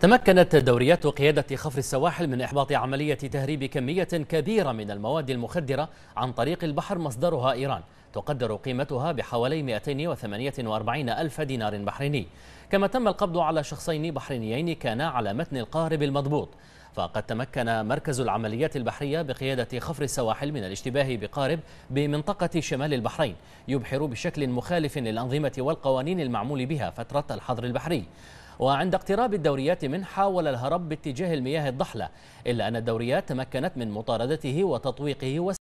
تمكنت دوريات قيادة خفر السواحل من إحباط عملية تهريب كمية كبيرة من المواد المخدرة عن طريق البحر مصدرها إيران تقدر قيمتها بحوالي 248 ألف دينار بحريني كما تم القبض على شخصين بحرينيين كانا على متن القارب المضبوط فقد تمكن مركز العمليات البحرية بقيادة خفر السواحل من الاشتباه بقارب بمنطقة شمال البحرين يبحر بشكل مخالف للأنظمة والقوانين المعمول بها فترة الحظر البحري وعند اقتراب الدوريات منه حاول الهرب باتجاه المياه الضحلة إلا أن الدوريات تمكنت من مطاردته وتطويقه